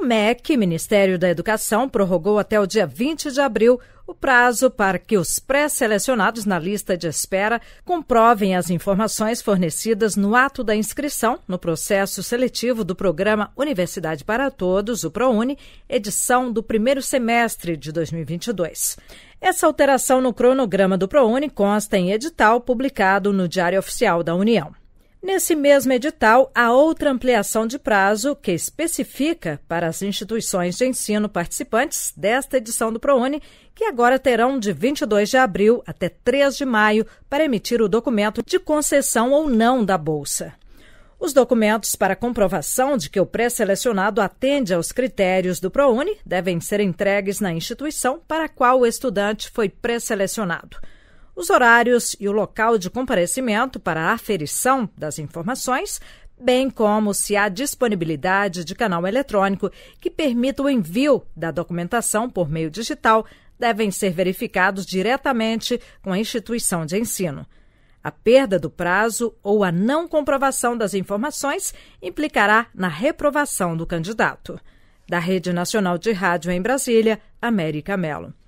O MEC, Ministério da Educação, prorrogou até o dia 20 de abril o prazo para que os pré-selecionados na lista de espera comprovem as informações fornecidas no ato da inscrição no processo seletivo do programa Universidade para Todos, o ProUni, edição do primeiro semestre de 2022. Essa alteração no cronograma do ProUni consta em edital publicado no Diário Oficial da União. Nesse mesmo edital, há outra ampliação de prazo que especifica para as instituições de ensino participantes desta edição do ProUni, que agora terão de 22 de abril até 3 de maio para emitir o documento de concessão ou não da bolsa. Os documentos para comprovação de que o pré-selecionado atende aos critérios do ProUni devem ser entregues na instituição para a qual o estudante foi pré-selecionado os horários e o local de comparecimento para a aferição das informações, bem como se há disponibilidade de canal eletrônico que permita o envio da documentação por meio digital, devem ser verificados diretamente com a instituição de ensino. A perda do prazo ou a não comprovação das informações implicará na reprovação do candidato. Da Rede Nacional de Rádio em Brasília, América Mello.